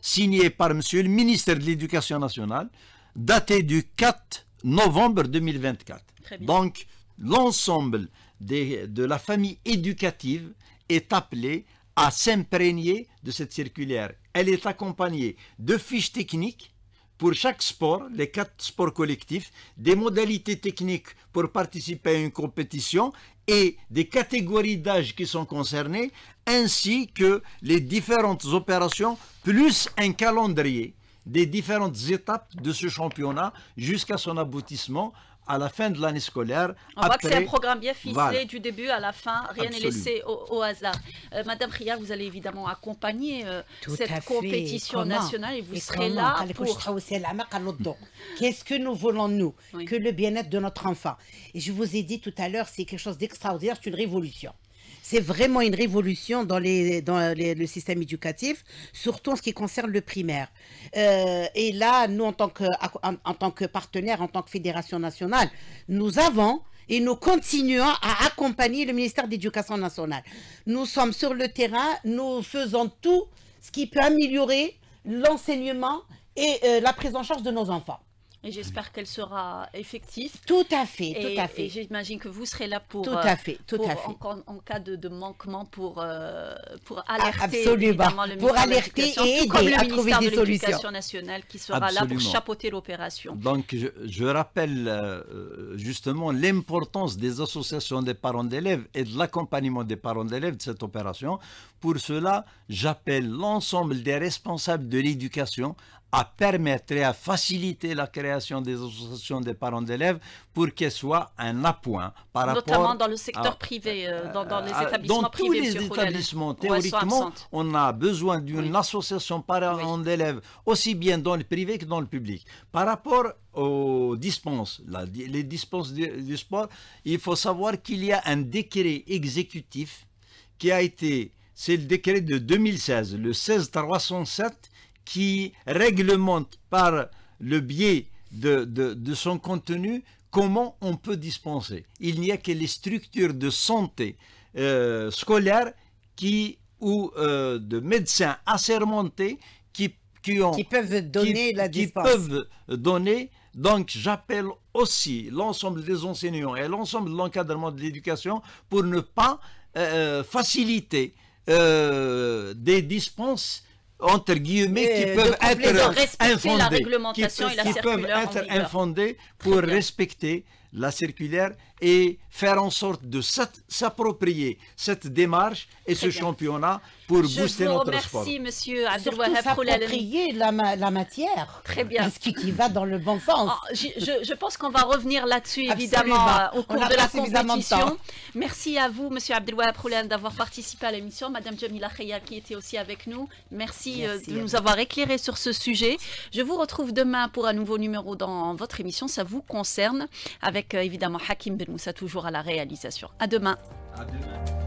signée par monsieur le ministre de l'éducation nationale datée du 4 novembre 2024 donc l'ensemble de la famille éducative est appelé à s'imprégner de cette circulaire. Elle est accompagnée de fiches techniques pour chaque sport, les quatre sports collectifs, des modalités techniques pour participer à une compétition et des catégories d'âge qui sont concernées, ainsi que les différentes opérations, plus un calendrier des différentes étapes de ce championnat jusqu'à son aboutissement à la fin de l'année scolaire. On voit que c'est un programme bien ficelé du début à la fin, rien n'est laissé au, hasard. Euh, Madame Prière, vous allez évidemment accompagner euh, cette compétition nationale et vous serez là pour... (laughs) Qu'est-ce que nous voulons, nous Que le bien-être de notre enfant. Et je vous ai dit tout à l'heure, c'est quelque chose d'extraordinaire, c'est une révolution. C'est vraiment une révolution dans, le système éducatif, surtout en ce qui concerne le primaire. Euh, et là, nous, en tant, que, en, en tant que partenaire, en tant que fédération nationale, nous avons et nous continuons à accompagner le ministère de l'Éducation nationale. Nous sommes sur le terrain, nous faisons tout ce qui peut améliorer l'enseignement et euh, la prise en charge de nos enfants. Et j'espère qu'elle sera effective. Tout à fait, tout à fait. Et j'imagine que vous serez là pour, tout euh, à fait, tout à fait. En, cas de, manquement pour, euh, pour alerter. Absolument. Le pour alerter et aider à trouver des de solutions. nationale qui sera là pour chapeauter l'opération. Donc, je, rappelle euh, justement l'importance des associations des parents d'élèves et de l'accompagnement des parents d'élèves de cette opération. Pour cela, j'appelle l'ensemble des responsables de l'éducation à permettre et à faciliter la création des associations des parents d'élèves pour qu'elles soient un appoint par Notamment dans le secteur privé, euh, dans, dans, euh, les établissements dans privés. Dans tous les établissements, théoriquement, on a besoin d'une association parents d'élèves, aussi bien dans le privé que dans le public. Par rapport aux dispenses, les dispenses du, du sport, il faut savoir qu'il y a un décret exécutif qui a été, c'est le décret de 2016, le 16307, qui réglemente par le biais de, son contenu comment on peut dispenser. Il n'y a que les structures de santé euh, scolaire qui, ou euh, de médecins assermentés qui, qui, peuvent donner la dispense. peuvent donner. Donc j'appelle aussi l'ensemble des enseignants et l'ensemble de l'encadrement de l'éducation pour ne pas euh, faciliter des dispenses entre guillemets, qui peuvent être infondées, qui, qui peuvent être pour respecter la circulaire et faire en sorte de s'approprier cette démarche et ce championnat pour booster notre remercie, sport. Merci, monsieur Abdelwahab s'approprier la, la matière. Très bien. Ce qui, va dans le bon sens. Ah, je, pense qu'on va revenir là-dessus, évidemment, euh, au cours de la compétition. De Merci à vous, monsieur Abdelwahab Roulane, d'avoir participé à l'émission. Madame Jamila Khaya, qui était aussi avec nous. Merci, euh, de nous avoir éclairé sur ce sujet. Je vous retrouve demain pour un nouveau numéro dans votre émission. Ça vous concerne, avec euh, évidemment Hakim ben ça ça toujours à la réalisation. À À demain.